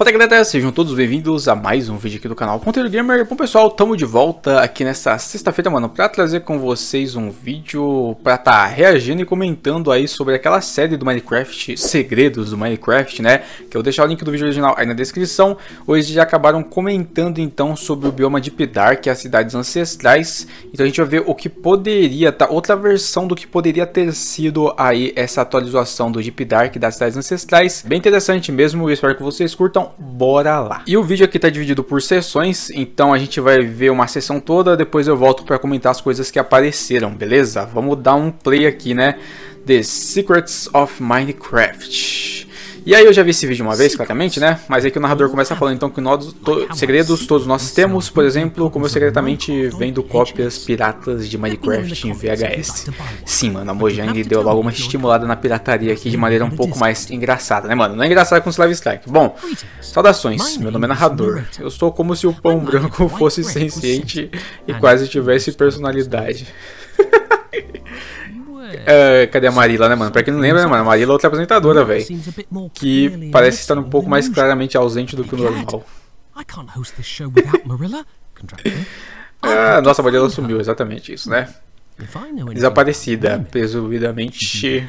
Fala galera, sejam todos bem-vindos a mais um vídeo aqui do canal Ponteiro Gamer. Bom pessoal, tamo de volta aqui nessa sexta-feira, mano, pra trazer com vocês um vídeo pra tá reagindo e comentando aí sobre aquela série do Minecraft, Segredos do Minecraft, né? Que eu vou deixar o link do vídeo original aí na descrição. Hoje já acabaram comentando então sobre o bioma de Pidar, que é as cidades ancestrais. Então a gente vai ver o que poderia, tá? Outra versão do que poderia ter sido aí essa atualização do Deep Dark é das cidades ancestrais. Bem interessante mesmo, eu espero que vocês curtam bora lá. E o vídeo aqui está dividido por sessões, então a gente vai ver uma sessão toda, depois eu volto para comentar as coisas que apareceram, beleza? Vamos dar um play aqui, né? The Secrets of Minecraft. E aí eu já vi esse vídeo uma vez, claramente, né? Mas aí é que o narrador começa falando então que nós, to segredos todos nós é temos, por exemplo, como eu secretamente vendo cópias piratas de é Minecraft em VHS. Sim, mano, a Mojang deu logo uma estimulada na pirataria aqui de maneira um pouco mais engraçada, né, mano? Não é engraçada com Slav Strike. Bom, saudações, meu nome é narrador. Eu sou como se o pão branco fosse senciente e quase tivesse personalidade. É. é, cadê a Marila, né, mano? Pra quem não lembra, né, mano? A Marila é outra apresentadora, velho. Que parece estar um pouco mais claramente ausente do que o normal. ah, nossa, a Marila sumiu, exatamente isso, né? Desaparecida, presumidamente.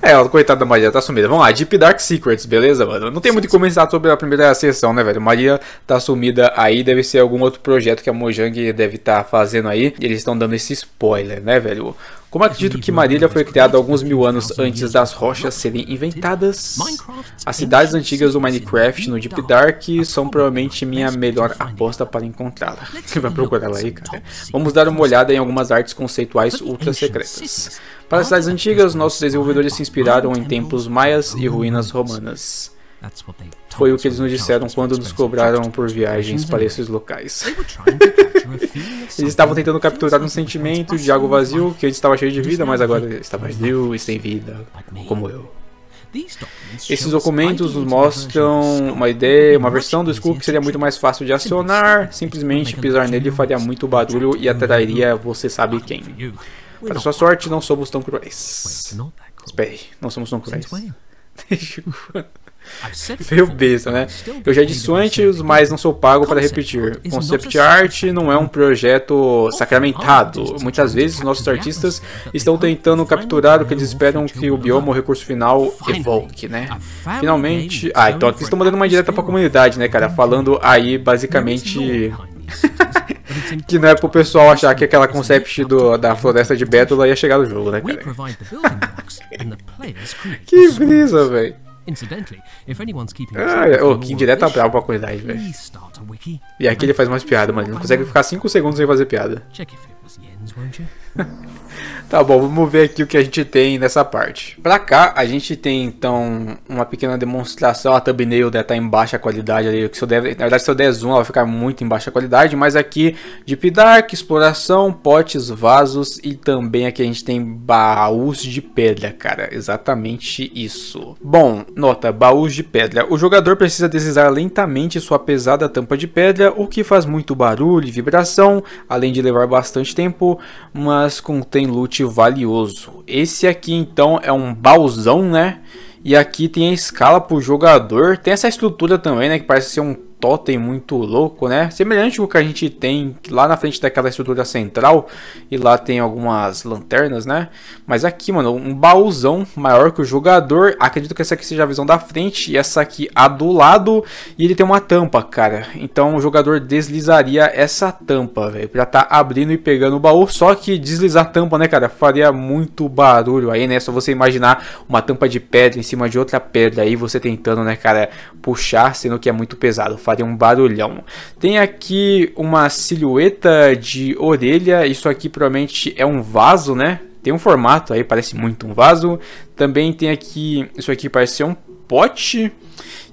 É, coitada da Maria tá sumida. Vamos lá, Deep Dark Secrets, beleza, mano? Não tem muito o que comentar sobre a primeira sessão, né, velho? Maria tá sumida aí, deve ser algum outro projeto que a Mojang deve estar tá fazendo aí. Eles estão dando esse spoiler, né, velho? Como acredito que Marília foi criada alguns mil anos antes das rochas serem inventadas, as cidades antigas do Minecraft no Deep Dark são provavelmente minha melhor aposta para encontrá-la. Você vai procurar ela aí, cara? Vamos dar uma olhada em algumas artes conceituais ultra secretas. Para as cidades antigas, nossos desenvolvedores se inspiraram em templos maias e ruínas romanas. Foi o que eles nos disseram quando nos cobraram por viagens para esses locais. Eles estavam tentando capturar um sentimento de algo vazio que antes estava cheio de vida, mas agora está vazio e sem vida, como eu. Esses documentos nos mostram uma ideia, uma versão do Skull que seria muito mais fácil de acionar, simplesmente pisar nele faria muito barulho e atrairia você sabe quem. Para sua sorte, não somos tão cruéis. Espere, não somos tão cruéis. Desde quando? Veio besta, né? Eu já disse antes, mas não sou pago para repetir. Concept Art não é um projeto sacramentado. Muitas vezes nossos artistas estão tentando capturar o que eles esperam que o bioma ou recurso final evoque, né? Finalmente. Ah, então aqui estão mandando uma direta pra comunidade, né, cara? Falando aí basicamente. que não é pro pessoal achar que aquela concept do, da floresta de Bétula ia chegar no jogo, né, cara? que brisa, velho. Incidentally, if anyone's keeping ah, o King direto tá bravo qualidade, velho. E aqui ele faz mais piada, mano. Ele não consegue ficar 5 segundos sem fazer piada. Check if tá bom, vamos ver aqui o que a gente tem nessa parte. Pra cá, a gente tem então uma pequena demonstração. A thumbnail deve estar tá em baixa qualidade ali. Se eu der, na verdade, se eu der zoom, ela vai ficar muito em baixa qualidade. Mas aqui, Deep Dark, exploração, potes, vasos e também aqui a gente tem baús de pedra, cara. Exatamente isso. Bom, nota: baús de pedra. O jogador precisa deslizar lentamente sua pesada tampa de pedra, o que faz muito barulho e vibração, além de levar bastante tempo, mas contém loot valioso. Esse aqui então é um baúzão, né? E aqui tem a escala pro jogador. Tem essa estrutura também, né? Que parece ser um totem muito louco, né? Semelhante ao que a gente tem lá na frente daquela estrutura central. E lá tem algumas lanternas, né? Mas aqui, mano, um baúzão maior que o jogador. Acredito que essa aqui seja a visão da frente e essa aqui a do lado. E ele tem uma tampa, cara. Então o jogador deslizaria essa tampa, velho. Pra tá abrindo e pegando o baú. Só que deslizar a tampa, né, cara? Faria muito barulho aí, né? É só você imaginar uma tampa de pedra em cima de outra pedra aí. Você tentando, né, cara, puxar, sendo que é muito pesado faria um barulhão. Tem aqui uma silhueta de orelha, isso aqui provavelmente é um vaso, né? Tem um formato aí, parece muito um vaso. Também tem aqui, isso aqui parece ser um pote.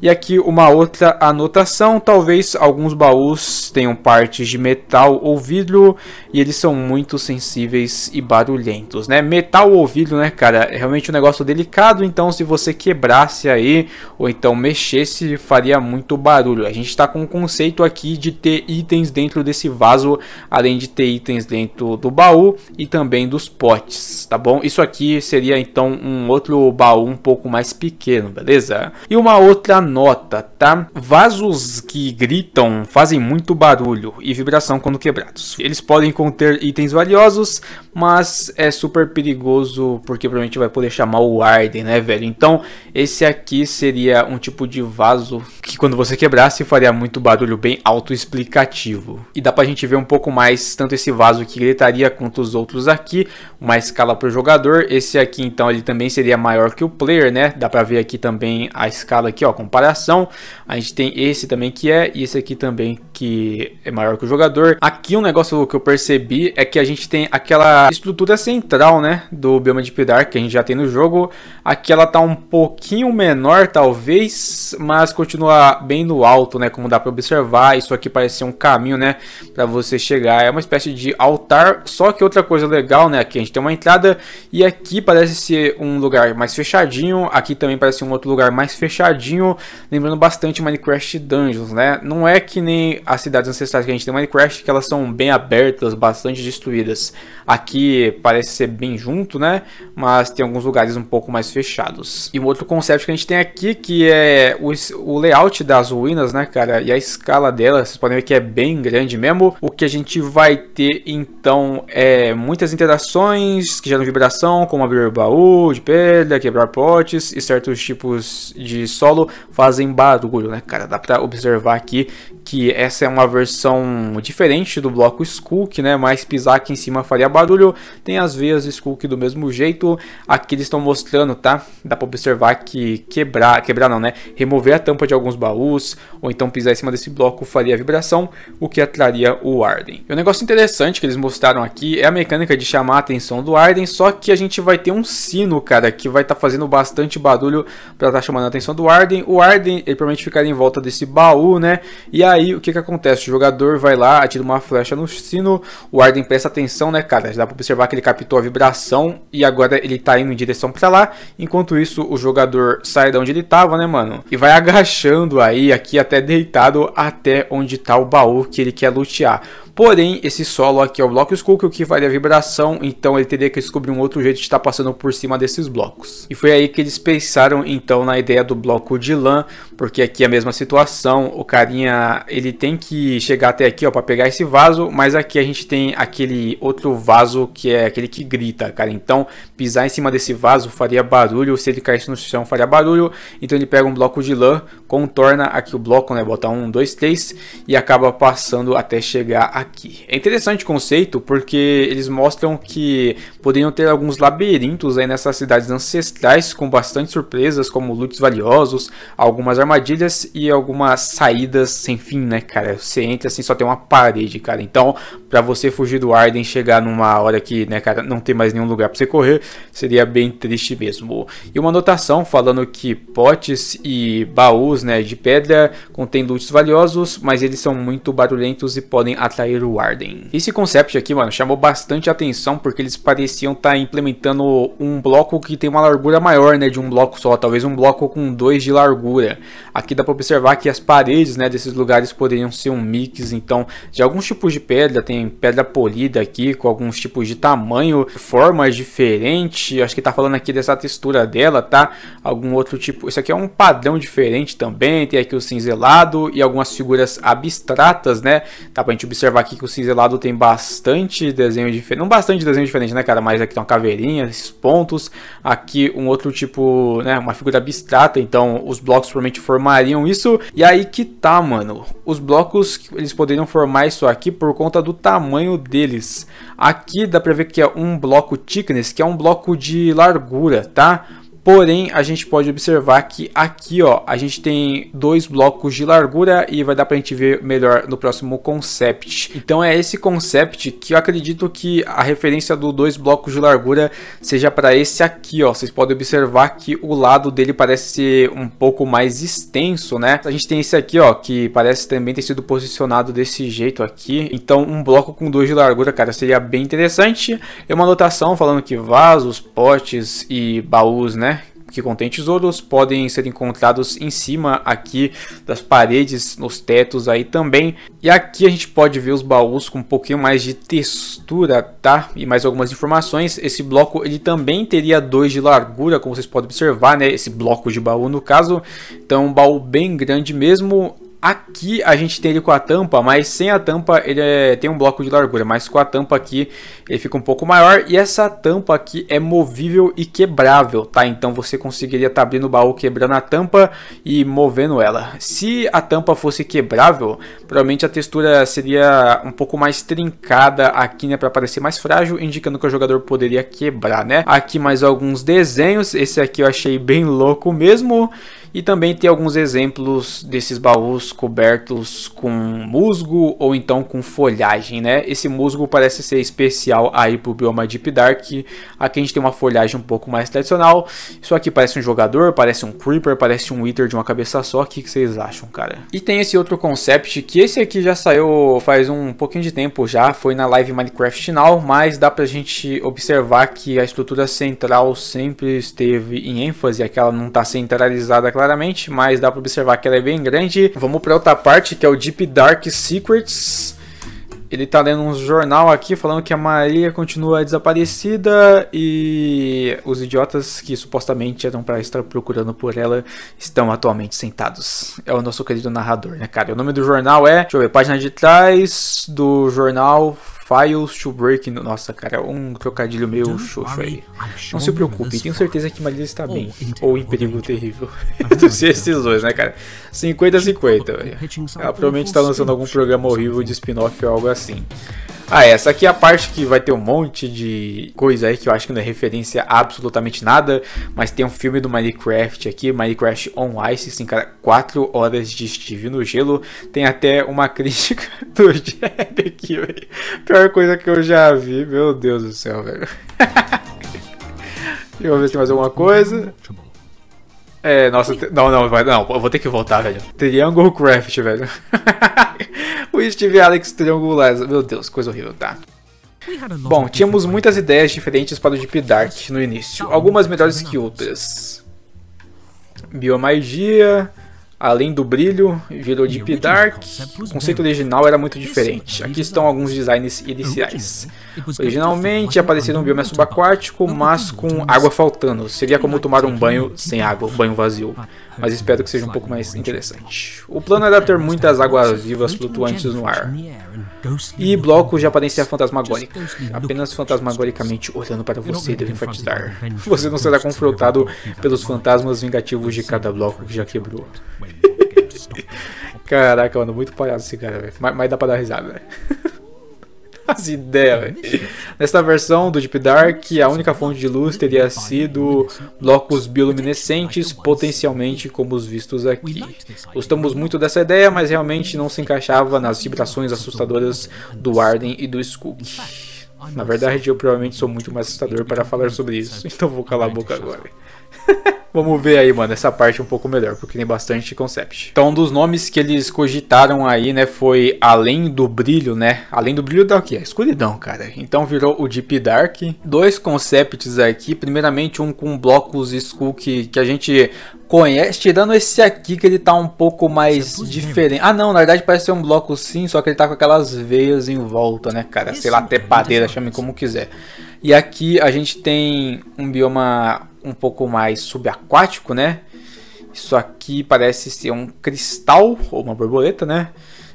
E aqui uma outra anotação, talvez alguns baús tenham partes de metal ou vidro e eles são muito sensíveis e barulhentos, né? Metal ou vidro, né, cara, é realmente um negócio delicado, então se você quebrasse aí ou então mexesse, faria muito barulho. A gente está com o conceito aqui de ter itens dentro desse vaso, além de ter itens dentro do baú e também dos potes, tá bom? Isso aqui seria então um outro baú um pouco mais pequeno, beleza? beleza? E uma outra nota, tá? Vasos que gritam fazem muito barulho e vibração quando quebrados. Eles podem conter itens valiosos, mas é super perigoso porque provavelmente vai poder chamar o Arden, né, velho? Então, esse aqui seria um tipo de vaso que quando você quebrasse faria muito barulho bem autoexplicativo. E dá pra gente ver um pouco mais tanto esse vaso que gritaria quanto os outros aqui, uma escala pro jogador. Esse aqui então ele também seria maior que o player, né? Dá pra ver aqui também tem a escala aqui, ó, comparação. A gente tem esse também que é, e esse aqui também que é maior que o jogador. Aqui um negócio que eu percebi é que a gente tem aquela estrutura central, né, do bioma de Pidar, que a gente já tem no jogo. Aqui ela tá um pouquinho menor, talvez, mas continua bem no alto, né, como dá para observar. Isso aqui parece ser um caminho, né, para você chegar. É uma espécie de altar, só que outra coisa legal, né, aqui a gente tem uma entrada e aqui parece ser um lugar mais fechadinho. Aqui também parece um outro lugar lugar mais fechadinho, lembrando bastante Minecraft Dungeons, né? Não é que nem as cidades ancestrais que a gente tem no Minecraft, que elas são bem abertas, bastante destruídas. Aqui parece ser bem junto, né? Mas tem alguns lugares um pouco mais fechados. E um outro conceito que a gente tem aqui, que é o, o layout das ruínas, né, cara? E a escala delas, vocês podem ver que é bem grande mesmo. O que a gente vai ter, então, é muitas interações que geram vibração, como abrir baú de pedra, quebrar potes e certos tipos de solo fazem barulho, né, cara? Dá pra observar aqui que essa é uma versão diferente do bloco Skulk, né? Mas pisar aqui em cima faria barulho. Tem as veias Skulk do mesmo jeito. Aqui eles estão mostrando, tá? Dá pra observar que quebrar, quebrar não, né? Remover a tampa de alguns baús, ou então pisar em cima desse bloco faria vibração, o que atraria o Arden. E um negócio interessante que eles mostraram aqui é a mecânica de chamar a atenção do Arden, só que a gente vai ter um sino, cara, que vai estar tá fazendo bastante barulho pra estar tá chamando a atenção do Arden. O Arden, ele provavelmente ficaria em volta desse baú, né? E aí aí o que que acontece? O jogador vai lá, atira uma flecha no sino, o Arden presta atenção, né, cara? Dá pra observar que ele captou a vibração e agora ele tá indo em direção pra lá. Enquanto isso, o jogador sai de onde ele tava, né, mano? E vai agachando aí, aqui até deitado, até onde tá o baú que ele quer lutear. Porém, esse solo aqui é o bloco é o que varia a vibração, então ele teria que descobrir um outro jeito de estar passando por cima desses blocos. E foi aí que eles pensaram então na ideia do bloco de lã, porque aqui é a mesma situação, o carinha ele tem que chegar até aqui ó para pegar esse vaso, mas aqui a gente tem aquele outro vaso que é aquele que grita, cara. Então, pisar em cima desse vaso faria barulho, se ele caísse no chão faria barulho. Então ele pega um bloco de lã, contorna aqui o bloco, né, bota um, dois, três e acaba passando até chegar aqui aqui. É interessante o conceito porque eles mostram que poderiam ter alguns labirintos aí nessas cidades ancestrais com bastante surpresas, como lutes valiosos, algumas armadilhas e algumas saídas sem fim, né, cara? Você entra assim, só tem uma parede, cara. Então, para você fugir do Arden chegar numa hora que, né, cara, não tem mais nenhum lugar para você correr, seria bem triste mesmo. E uma anotação falando que potes e baús, né, de pedra contêm lutes valiosos, mas eles são muito barulhentos e podem atrair o Arden. Esse concept aqui, mano, chamou bastante atenção porque eles pareciam estar tá implementando um bloco que tem uma largura maior, né, de um bloco só, talvez um bloco com dois de largura. Aqui dá para observar que as paredes, né, desses lugares poderiam ser um mix, então, de alguns tipos de pedra tem pedra polida aqui, com alguns tipos de tamanho, formas diferentes. Acho que tá falando aqui dessa textura dela, tá? Algum outro tipo. Isso aqui é um padrão diferente também. Tem aqui o cinzelado e algumas figuras abstratas, né? Tá pra gente observar aqui que o cinzelado tem bastante desenho diferente. Não bastante desenho diferente, né, cara? Mas aqui tem uma caveirinha, esses pontos. Aqui um outro tipo, né? Uma figura abstrata. Então os blocos provavelmente formariam isso. E aí que tá, mano. Os blocos, eles poderiam formar isso aqui por conta do tamanho tamanho deles. Aqui dá para ver que é um bloco thickness, que é um bloco de largura, tá? Porém, a gente pode observar que aqui, ó, a gente tem dois blocos de largura e vai dar para a gente ver melhor no próximo concept. Então é esse concept que eu acredito que a referência do dois blocos de largura seja para esse aqui, ó. Vocês podem observar que o lado dele parece ser um pouco mais extenso, né? A gente tem esse aqui, ó, que parece também ter sido posicionado desse jeito aqui. Então um bloco com dois de largura, cara, seria bem interessante. É uma anotação falando que vasos, potes e baús, né? que contém tesouros podem ser encontrados em cima aqui das paredes, nos tetos aí também. E aqui a gente pode ver os baús com um pouquinho mais de textura, tá? E mais algumas informações. Esse bloco ele também teria dois de largura, como vocês podem observar, né? Esse bloco de baú no caso. Então um baú bem grande mesmo. Aqui a gente tem ele com a tampa, mas sem a tampa ele é, tem um bloco de largura, mas com a tampa aqui ele fica um pouco maior. E essa tampa aqui é movível e quebrável, tá? Então você conseguiria estar tá abrindo o baú quebrando a tampa e movendo ela. Se a tampa fosse quebrável, provavelmente a textura seria um pouco mais trincada aqui, né? Para parecer mais frágil, indicando que o jogador poderia quebrar, né? Aqui mais alguns desenhos, esse aqui eu achei bem louco mesmo. E também tem alguns exemplos desses baús cobertos com musgo ou então com folhagem, né? Esse musgo parece ser especial aí pro bioma Deep Dark. Aqui a gente tem uma folhagem um pouco mais tradicional. Isso aqui parece um jogador, parece um Creeper, parece um Wither de uma cabeça só. O que, que vocês acham, cara? E tem esse outro concept que esse aqui já saiu faz um pouquinho de tempo já. Foi na live Minecraft final, mas dá pra gente observar que a estrutura central sempre esteve em ênfase. Aquela não tá centralizada, claro claramente, mas dá para observar que ela é bem grande. Vamos para outra parte, que é o Deep Dark Secrets. Ele tá lendo um jornal aqui falando que a Maria continua desaparecida e os idiotas que supostamente eram para estar procurando por ela estão atualmente sentados. É o nosso querido narrador, né, cara? O nome do jornal é, deixa eu ver, página de trás do jornal Files to Break. Nossa, cara, um trocadilho meio xoxo aí. Não se preocupe, tenho certeza que Maria está oh, bem. Ou em oh, perigo terrível. Eu ah, sei esses dois, né, cara? 50-50, Ela ah, provavelmente está lançando algum programa horrível de spin-off ou algo assim. Ah, é, essa aqui é a parte que vai ter um monte de coisa aí que eu acho que não é referência a absolutamente nada, mas tem um filme do Minecraft aqui, Minecraft on Ice, assim, cara, 4 horas de Steve no gelo. Tem até uma crítica do Jeb aqui, velho. Pior coisa que eu já vi, meu Deus do céu, velho. Deixa eu ver se tem mais alguma coisa. É, nossa, não, não, vai, não, eu vou ter que voltar, velho. Triangle Craft, velho. o tipo Steve Alex triangulares. Meu Deus, coisa horrível, tá? Bom, tínhamos muitas ideias diferentes para o Deep Dark no início, algumas melhores que outras. Biomagia, Além do brilho, virou Deep Dark. O conceito original era muito diferente. É Aqui estão alguns designs é iniciais. Né? Originalmente apareceram um bioma subaquático, mas com água faltando. Seria como tomar um banho tipo sem água, um banho vazio. Ah, é mas espero que seja um pouco mais interessante. O plano era ter muitas águas vivas flutuantes no ar e blocos podem ser fantasmagórica, apenas fantasmagoricamente olhando para você, devo enfatizar. Você não será confrontado pelos fantasmas vingativos de cada bloco que já quebrou. Caraca, mano, muito palhaço esse cara, velho. Mas, mas dá pra dar risada, velho. Né? As ideias, velho. Nesta versão do Deep Dark, a única fonte de luz teria sido blocos bioluminescentes, potencialmente como os vistos aqui. Gostamos muito dessa ideia, mas realmente não se encaixava nas vibrações assustadoras do Arden e do Skook. Na verdade, eu provavelmente sou muito mais assustador para falar sobre isso, então vou calar a boca agora. Vamos ver aí, mano, essa parte um pouco melhor, porque tem bastante concept. Então, um dos nomes que eles cogitaram aí, né, foi Além do Brilho, né? Além do Brilho da o quê? A escuridão, cara. Então virou o Deep Dark. Dois concepts aqui, primeiramente um com blocos Skull que, que a gente conhece, tirando esse aqui que ele tá um pouco mais é diferente. Ah, não, na verdade parece ser um bloco sim, só que ele tá com aquelas veias em volta, né, cara? Sei lá, até padeira, chame como quiser. E aqui a gente tem um bioma um pouco mais subaquático, né? Isso aqui parece ser um cristal ou uma borboleta, né?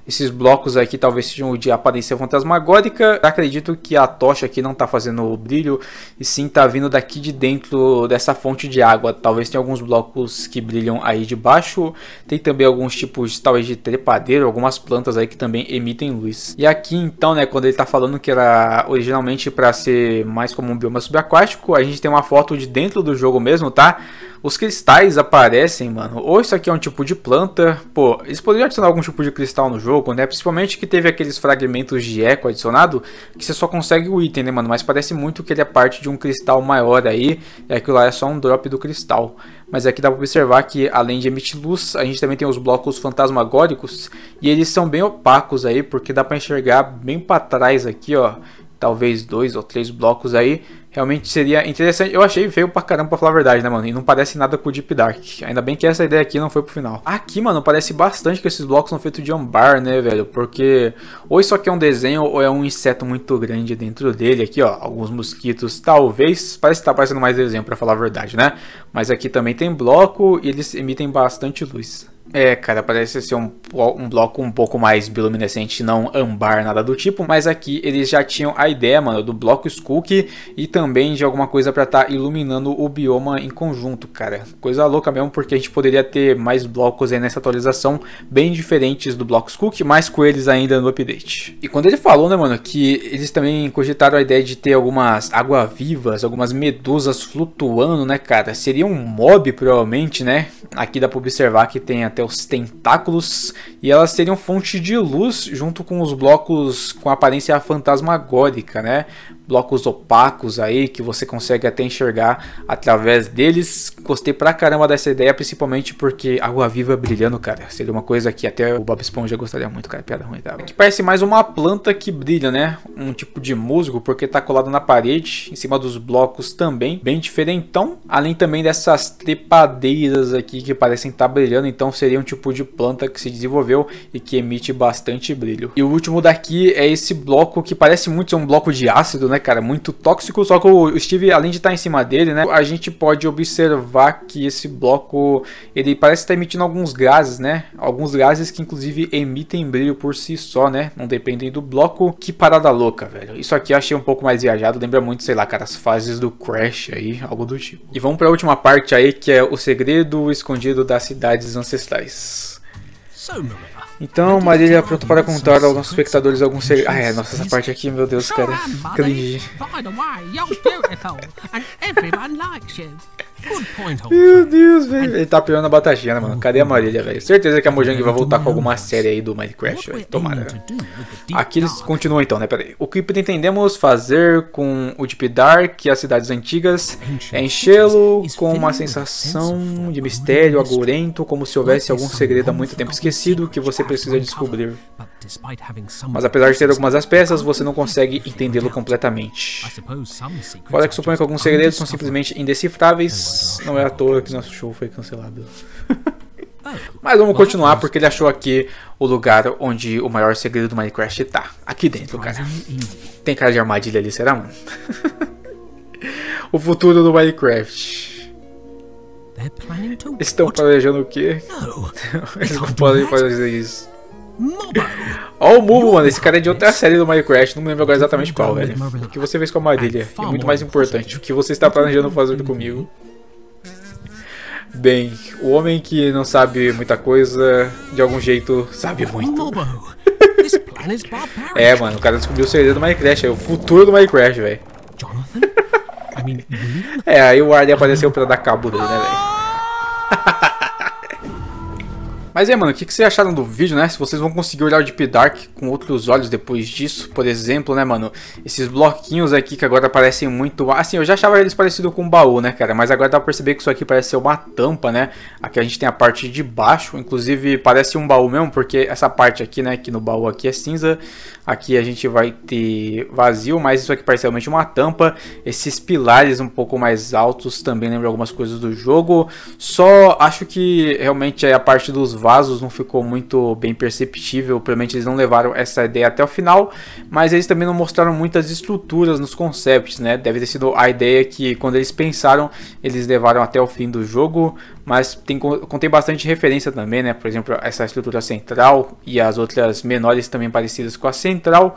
Esses blocos aqui talvez sejam de aparência fantasmagórica. Acredito que a tocha aqui não está fazendo o brilho e sim está vindo daqui de dentro dessa fonte de água. Talvez tenha alguns blocos que brilham aí de baixo. Tem também alguns tipos talvez de trepadeiro, algumas plantas aí que também emitem luz. E aqui então, né, quando ele está falando que era originalmente para ser mais como um bioma subaquático, a gente tem uma foto de dentro do jogo mesmo, tá? Os cristais aparecem, mano. Ou isso aqui é um tipo de planta. Pô, eles poderiam adicionar algum tipo de cristal no jogo jogo, né? Principalmente que teve aqueles fragmentos de eco adicionado, que você só consegue o item, né, mano? Mas parece muito que ele é parte de um cristal maior aí, e aquilo lá é só um drop do cristal. Mas aqui dá pra observar que, além de emitir luz, a gente também tem os blocos fantasmagóricos, e eles são bem opacos aí, porque dá pra enxergar bem pra trás aqui, ó talvez dois ou três blocos aí, realmente seria interessante. Eu achei feio pra caramba, pra falar a verdade, né, mano? E não parece nada com o Deep Dark. Ainda bem que essa ideia aqui não foi pro final. Aqui, mano, parece bastante que esses blocos são feitos de ambar, né, velho? Porque ou isso aqui é um desenho ou é um inseto muito grande dentro dele. Aqui, ó, alguns mosquitos, talvez. Parece que tá parecendo mais desenho, pra falar a verdade, né? Mas aqui também tem bloco e eles emitem bastante luz. É, cara, parece ser um, um bloco um pouco mais biluminescente, não ambar, nada do tipo, mas aqui eles já tinham a ideia, mano, do bloco Skook e também de alguma coisa para estar tá iluminando o bioma em conjunto, cara. Coisa louca mesmo, porque a gente poderia ter mais blocos aí nessa atualização, bem diferentes do bloco Skook, mas com eles ainda no update. E quando ele falou, né, mano, que eles também cogitaram a ideia de ter algumas água-vivas, algumas medusas flutuando, né, cara, seria um mob, provavelmente, né, aqui dá pra observar que tem até até os tentáculos, e elas seriam fonte de luz junto com os blocos com aparência fantasmagórica, né? blocos opacos aí que você consegue até enxergar através deles. Gostei pra caramba dessa ideia, principalmente porque água viva brilhando, cara. Seria uma coisa que até o Bob Esponja gostaria muito, cara. Piada ruim, tá? Aqui parece mais uma planta que brilha, né? Um tipo de musgo, porque tá colado na parede, em cima dos blocos também. Bem diferentão. Além também dessas trepadeiras aqui que parecem estar tá brilhando. Então seria um tipo de planta que se desenvolveu e que emite bastante brilho. E o último daqui é esse bloco que parece muito ser um bloco de ácido, né? Né, cara, muito tóxico. Só que o Steve, além de estar tá em cima dele, né, a gente pode observar que esse bloco, ele parece estar tá emitindo alguns gases, né? Alguns gases que inclusive emitem brilho por si só, né? Não dependem do bloco. Que parada louca, velho. Isso aqui eu achei um pouco mais viajado, lembra muito, sei lá, cara, as fases do Crash aí, algo do tipo. E vamos para a última parte aí, que é o segredo escondido das cidades ancestrais. So, Maria. Então, Marília é pronto para contar aos nossos espectadores alguns segredos. Ah, é, nossa, essa parte aqui, meu Deus, cara. Cringe. Meu Deus, velho. Ele tá piorando a batatinha, né, mano. Cadê a Marília, velho? Certeza que a Mojang vai voltar com alguma série aí do Minecraft, velho. Tomara. Aqui eles continuam então, né? Pera aí. O que pretendemos fazer com o Deep Dark e as cidades antigas é enchê-lo com uma sensação de mistério agourento, como se houvesse algum segredo há muito tempo esquecido que você precisa descobrir. Mas apesar de ter algumas das peças, você não consegue entendê-lo completamente. Fora que suponho que alguns segredos são simplesmente indecifráveis, não é à toa que nosso show foi cancelado. Oh, Mas vamos continuar porque ele achou aqui o lugar onde o maior segredo do Minecraft tá. Aqui dentro, cara. Tem cara de armadilha ali, será, mano? o futuro do Minecraft. Estão planejando o quê? Eles não podem fazer isso. Olha o Mubo, mano. Esse cara é de outra série do Minecraft. Não me lembro agora exatamente qual, velho. O que você fez com a armadilha é muito mais importante. O que você está planejando fazer comigo. Bem, o homem que não sabe muita coisa, de algum jeito, sabe muito. é, mano. O cara descobriu o segredo do Minecraft. É o futuro do Minecraft, velho. é, aí o Arden apareceu pra dar cabo dele, né, velho. Mas é, mano, o que, que vocês acharam do vídeo, né? Se vocês vão conseguir olhar o Deep Dark com outros olhos depois disso, por exemplo, né, mano? Esses bloquinhos aqui que agora parecem muito... Assim, eu já achava eles parecidos com um baú, né, cara? Mas agora dá pra perceber que isso aqui parece ser uma tampa, né? Aqui a gente tem a parte de baixo, inclusive parece um baú mesmo, porque essa parte aqui, né, que no baú aqui é cinza. Aqui a gente vai ter vazio, mas isso aqui parece realmente uma tampa. Esses pilares um pouco mais altos também lembram algumas coisas do jogo. Só acho que realmente é a parte dos vasos não ficou muito bem perceptível, provavelmente eles não levaram essa ideia até o final, mas eles também não mostraram muitas estruturas nos concepts, né? Deve ter sido a ideia que quando eles pensaram, eles levaram até o fim do jogo, mas tem, contém bastante referência também, né? Por exemplo, essa estrutura central e as outras menores também parecidas com a central.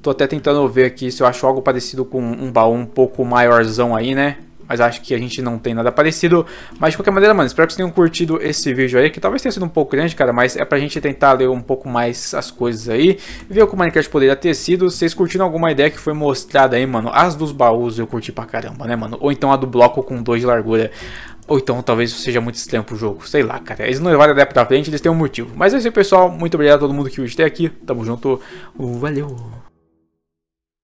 Tô até tentando ver aqui se eu acho algo parecido com um baú um pouco maiorzão aí, né? mas acho que a gente não tem nada parecido. Mas de qualquer maneira, mano, espero que vocês tenham curtido esse vídeo aí, que talvez tenha sido um pouco grande, cara, mas é pra gente tentar ler um pouco mais as coisas aí, ver o que o Minecraft poderia ter sido. Vocês curtiram alguma ideia que foi mostrada aí, mano? As dos baús eu curti pra caramba, né, mano? Ou então a do bloco com 2 de largura. Ou então talvez seja muito estranho pro jogo, sei lá, cara. Eles não levaram a ideia pra frente, eles têm um motivo. Mas é isso aí, pessoal. Muito obrigado a todo mundo que hoje até aqui. Tamo junto. Valeu!